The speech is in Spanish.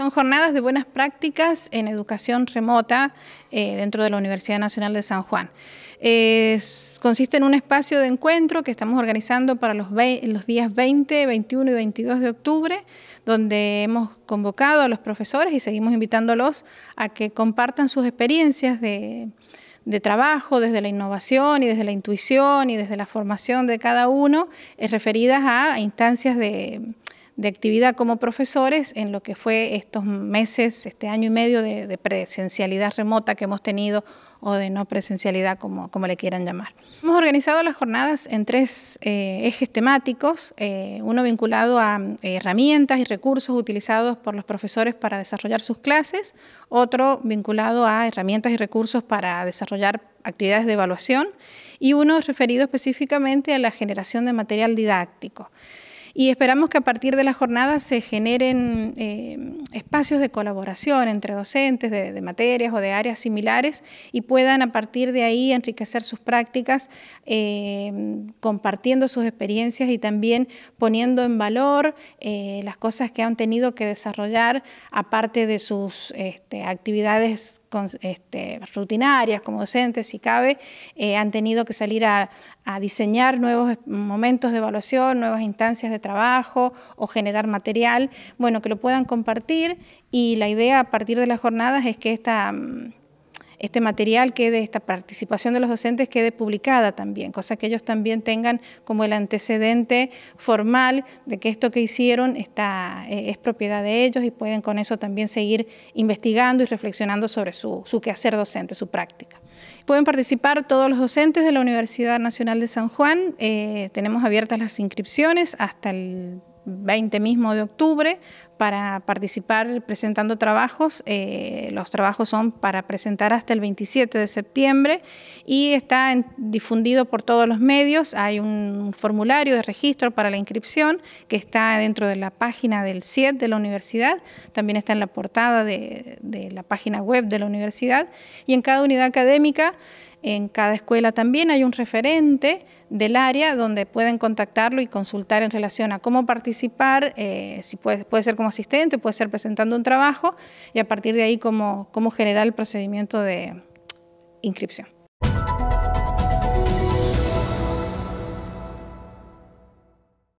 Son jornadas de buenas prácticas en educación remota eh, dentro de la Universidad Nacional de San Juan. consiste en un espacio de encuentro que estamos organizando para los, días 20, 21 y 22 de octubre, donde hemos convocado a los profesores y seguimos invitándolos a que compartan sus experiencias de trabajo, desde la innovación y desde la intuición y desde la formación de cada uno, eh, referidas a instancias de, de actividad como profesores en lo que fue estos meses, este año y medio de, presencialidad remota que hemos tenido o de no presencialidad, como, como le quieran llamar. Hemos organizado las jornadas en tres eh, ejes temáticos, eh, uno vinculado a eh, herramientas y recursos utilizados por los profesores para desarrollar sus clases, otro vinculado a herramientas y recursos para desarrollar actividades de evaluación y uno referido específicamente a la generación de material didáctico. Y esperamos que a partir de la jornada se generen eh, espacios de colaboración entre docentes de, materias o de áreas similares y puedan a partir de ahí enriquecer sus prácticas, eh, compartiendo sus experiencias y también poniendo en valor eh, las cosas que han tenido que desarrollar, aparte de sus este, actividades este, rutinarias como docentes, si cabe, han tenido que salir a, a diseñar nuevos momentos de evaluación, nuevas instancias de trabajo o generar material, bueno, que lo puedan compartir y la idea a partir de las jornadas es que mm, este material quede, esta participación de los docentes quede publicada también, cosa que ellos también tengan como el antecedente formal de que esto que hicieron está, e, es propiedad de ellos y pueden con eso también seguir investigando y reflexionando sobre su, su quehacer docente, su práctica. Pueden participar todos los docentes de la Universidad Nacional de San Juan. Eh, tenemos abiertas las inscripciones hasta el 20 mismo de octubre para participar presentando trabajos. Eh, los trabajos son para presentar hasta el 27 de septiembre y está difundido por todos los medios. Hay un formulario de registro para la inscripción que está dentro de la página del CIET de la universidad, también está en la portada de, de la página web de la universidad y en cada unidad académica en cada escuela también hay un referente del área donde pueden contactarlo y consultar en relación a cómo participar, eh, si puede, ser como asistente, puede ser presentando un trabajo y a partir de ahí cómo generar el procedimiento de inscripción.